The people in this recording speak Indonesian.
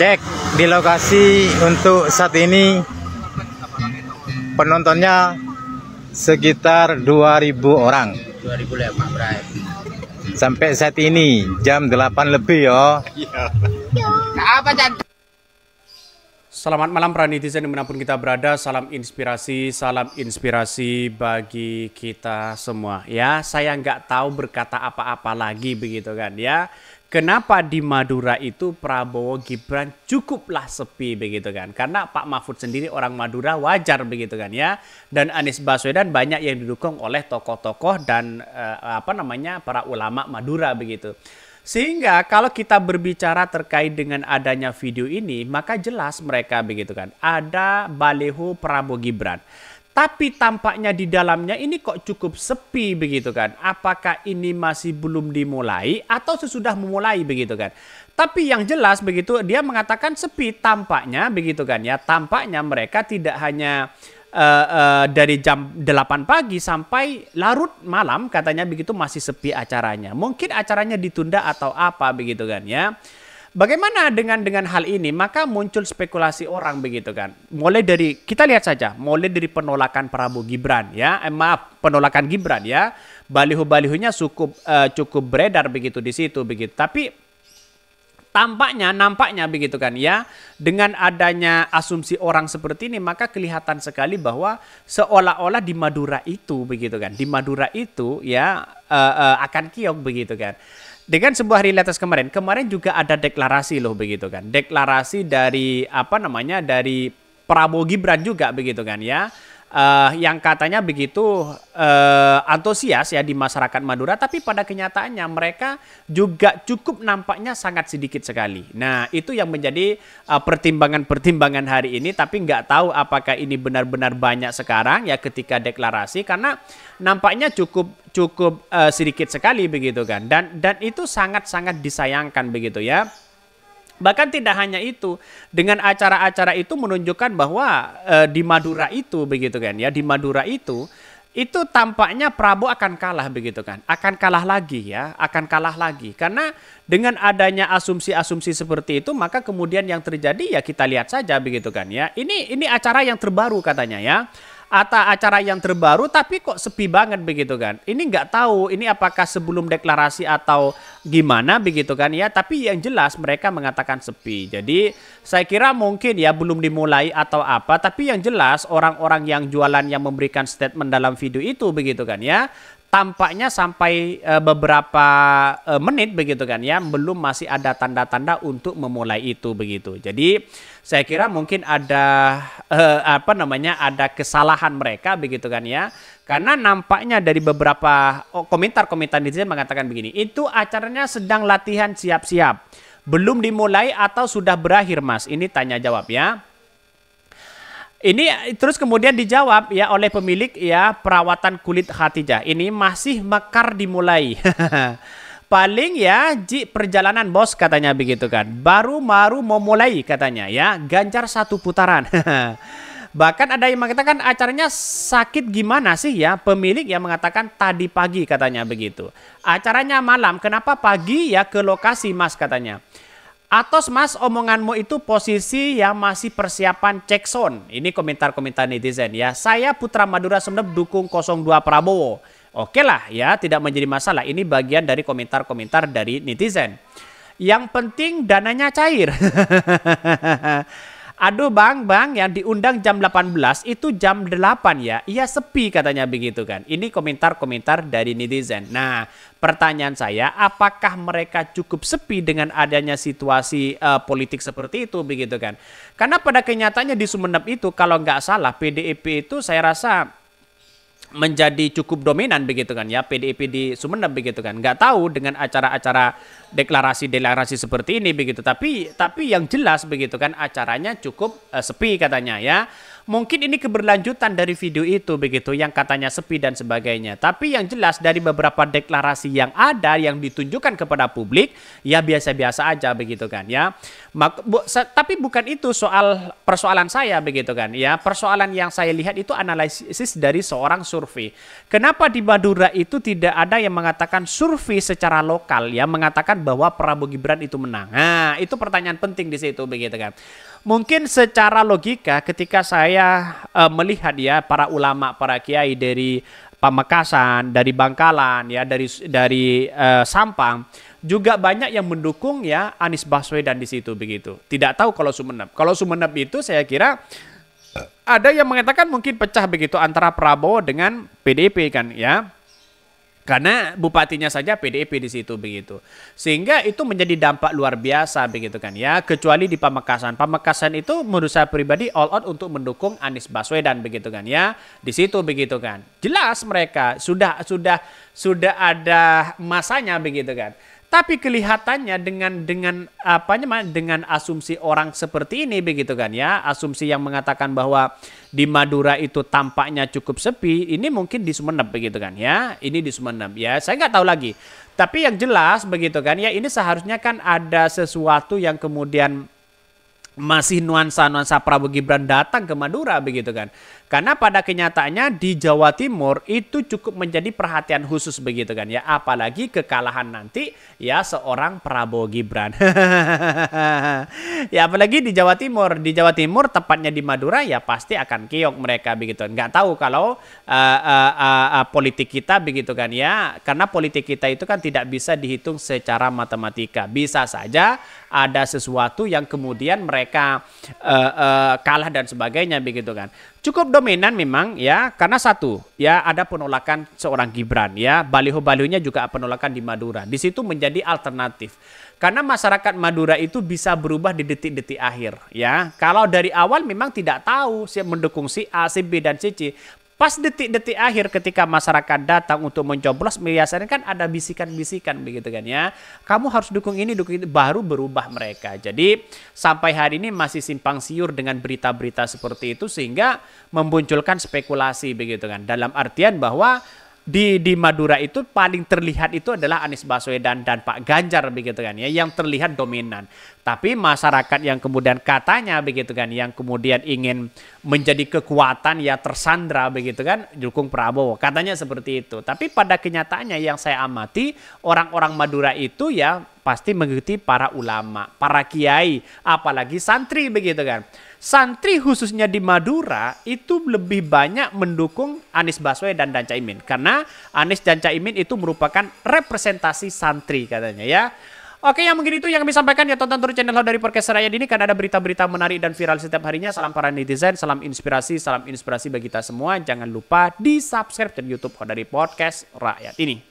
cek di lokasi untuk saat ini penontonnya sekitar 2000 orang 2000 sampai saat ini jam 8 lebih yo iya. Selamat malam para netizen dimanapun kita berada, salam inspirasi, salam inspirasi bagi kita semua ya. Saya nggak tahu berkata apa-apa lagi begitu kan ya kenapa di Madura itu Prabowo Gibran cukuplah sepi begitu kan. Karena Pak Mahfud sendiri orang Madura wajar begitu kan ya. Dan Anies Baswedan banyak yang didukung oleh tokoh-tokoh dan eh, apa namanya para ulama Madura begitu. Sehingga kalau kita berbicara terkait dengan adanya video ini, maka jelas mereka begitu kan. Ada balehu Prabowo Gibran. Tapi tampaknya di dalamnya ini kok cukup sepi begitu kan. Apakah ini masih belum dimulai atau sesudah memulai begitu kan. Tapi yang jelas begitu dia mengatakan sepi tampaknya begitu kan ya. Tampaknya mereka tidak hanya uh, uh, dari jam 8 pagi sampai larut malam katanya begitu masih sepi acaranya. Mungkin acaranya ditunda atau apa begitu kan ya. Bagaimana dengan dengan hal ini? Maka muncul spekulasi orang begitu kan. Mulai dari kita lihat saja, mulai dari penolakan Prabowo Gibran ya, eh, maaf penolakan Gibran ya. Baliho-balihonya cukup eh, cukup beredar begitu di situ begitu. Tapi tampaknya nampaknya begitu kan ya dengan adanya asumsi orang seperti ini maka kelihatan sekali bahwa seolah-olah di Madura itu begitu kan di Madura itu ya uh, uh, akan kiok begitu kan dengan sebuah rilis kemarin, kemarin juga ada deklarasi loh begitu kan. Deklarasi dari apa namanya dari Prabowo Gibran juga begitu kan ya uh, yang katanya begitu uh, antusias ya di masyarakat Madura, tapi pada kenyataannya mereka juga cukup nampaknya sangat sedikit sekali. Nah itu yang menjadi eh, pertimbangan-pertimbangan uh, hari ini, tapi nggak tahu apakah ini benar-benar banyak sekarang ya ketika deklarasi, karena nampaknya cukup cukup uh, sedikit sekali begitu kan, dan dan itu sangat-sangat disayangkan begitu ya. Bahkan tidak hanya itu, dengan acara-acara itu menunjukkan bahwa e, di Madura itu begitu kan ya, di Madura itu itu tampaknya Prabowo akan kalah begitu kan. Akan kalah lagi ya, akan kalah lagi. Karena dengan adanya asumsi-asumsi seperti itu maka kemudian yang terjadi ya kita lihat saja begitu kan ya. Ini ini acara yang terbaru katanya ya atau acara yang terbaru tapi kok sepi banget begitu kan. Ini nggak tahu ini apakah sebelum deklarasi atau gimana begitu kan ya tapi yang jelas mereka mengatakan sepi jadi saya kira mungkin ya belum dimulai atau apa tapi yang jelas orang-orang yang jualan yang memberikan statement dalam video itu begitu kan ya tampaknya sampai uh, beberapa uh, menit begitu kan ya belum masih ada tanda-tanda untuk memulai itu begitu. Jadi saya kira mungkin ada uh, apa namanya ada kesalahan mereka begitu kan ya. Karena nampaknya dari beberapa oh, komentar-komentar di sini mengatakan begini, itu acaranya sedang latihan siap-siap. Belum dimulai atau sudah berakhir Mas? Ini tanya jawab ya. Ini terus kemudian dijawab ya oleh pemilik ya perawatan kulit Khadijah. Ini masih mekar dimulai. Paling ya ji perjalanan bos katanya begitu kan. Baru baru mau mulai katanya ya ganjar satu putaran. Bahkan ada yang mengatakan acaranya sakit gimana sih ya Pemilik yang mengatakan tadi pagi katanya begitu Acaranya malam kenapa pagi ya ke lokasi mas katanya Atos mas omonganmu itu posisi yang masih persiapan cek sound. Ini komentar-komentar netizen ya. Saya Putra Madura Sumedep dukung 02 Prabowo. Oke lah ya tidak menjadi masalah. Ini bagian dari komentar-komentar dari netizen. Yang penting dananya cair. Aduh bang, bang yang diundang jam 18 itu jam 8 ya. Iya sepi katanya begitu kan. Ini komentar-komentar dari netizen. Nah pertanyaan saya apakah mereka cukup sepi dengan adanya situasi uh, politik seperti itu begitu kan. Karena pada kenyataannya di Sumeneb itu kalau nggak salah PDIP itu saya rasa menjadi cukup dominan begitu kan ya PDIP di Sumeneb begitu kan. Nggak tahu dengan acara-acara deklarasi-deklarasi seperti ini begitu. Tapi tapi yang jelas begitu kan acaranya cukup uh, sepi katanya ya. Mungkin ini keberlanjutan dari video itu begitu yang katanya sepi dan sebagainya. Tapi yang jelas dari beberapa deklarasi yang ada yang ditunjukkan kepada publik ya biasa-biasa aja begitu kan ya. Mak, bu, tapi bukan itu soal persoalan saya begitu kan. Ya, persoalan yang saya lihat itu analisis dari seorang survei. Kenapa di Madura itu tidak ada yang mengatakan survei secara lokal ya mengatakan bahwa Prabowo Gibran itu menang. Nah, itu pertanyaan penting di situ begitu kan. Mungkin secara logika ketika saya uh, melihat ya para ulama, para kiai dari Pamekasan, dari Bangkalan ya, dari dari uh, Sampang juga banyak yang mendukung ya Anies Baswedan di situ begitu. Tidak tahu kalau Sumeneb. Kalau Sumeneb itu saya kira ada yang mengatakan mungkin pecah begitu antara Prabowo dengan PDIP kan ya. Karena bupatinya saja PDIP di situ begitu. Sehingga itu menjadi dampak luar biasa begitu kan ya. Kecuali di Pamekasan. Pamekasan itu menurut saya pribadi all out untuk mendukung Anies Baswedan begitu kan ya. Di situ begitu kan. Jelas mereka sudah sudah sudah ada masanya begitu kan. Tapi kelihatannya dengan dengan apa namanya dengan asumsi orang seperti ini begitu kan ya, asumsi yang mengatakan bahwa di Madura itu tampaknya cukup sepi, ini mungkin di Sumeneb begitu kan ya, ini di Sumeneb ya, saya nggak tahu lagi. Tapi yang jelas begitu kan ya, ini seharusnya kan ada sesuatu yang kemudian masih nuansa-nuansa Prabowo Gibran datang ke Madura begitu kan. Karena pada kenyataannya di Jawa Timur itu cukup menjadi perhatian khusus begitu kan ya. Apalagi kekalahan nanti ya seorang Prabowo Gibran. ya apalagi di Jawa Timur. Di Jawa Timur tepatnya di Madura ya pasti akan keok mereka begitu. kan Nggak tahu kalau uh, uh, uh, uh, politik kita begitu kan ya. Karena politik kita itu kan tidak bisa dihitung secara matematika. Bisa saja ada sesuatu yang kemudian mereka mereka uh, uh, kalah dan sebagainya begitu kan. Cukup dominan memang ya karena satu ya ada penolakan seorang Gibran ya baliho-balihonya juga penolakan di Madura. Di situ menjadi alternatif. Karena masyarakat Madura itu bisa berubah di detik-detik akhir ya. Kalau dari awal memang tidak tahu siap mendukung si A, si B dan si C. Pas detik-detik akhir ketika masyarakat datang untuk mencoblos biasanya kan ada bisikan-bisikan begitu kan ya. Kamu harus dukung ini, dukung itu baru berubah mereka. Jadi sampai hari ini masih simpang siur dengan berita-berita seperti itu sehingga memunculkan spekulasi begitu kan. Dalam artian bahwa di di Madura itu paling terlihat itu adalah Anies Baswedan dan Pak Ganjar begitu kan ya yang terlihat dominan. Tapi masyarakat yang kemudian katanya begitu kan yang kemudian ingin menjadi kekuatan ya tersandra begitu kan dukung Prabowo. Katanya seperti itu. Tapi pada kenyataannya yang saya amati orang-orang Madura itu ya pasti mengikuti para ulama, para kiai, apalagi santri begitu kan santri khususnya di Madura itu lebih banyak mendukung Anies Baswedan dan Caimin karena Anies dan Caimin itu merupakan representasi santri katanya ya. Oke, yang mungkin itu yang kami sampaikan ya tonton terus channel dari Podcast Seraya ini karena ada berita-berita menarik dan viral setiap harinya. Salam para netizen, salam inspirasi, salam inspirasi bagi kita semua. Jangan lupa di subscribe dan YouTube dari Podcast Rakyat ini.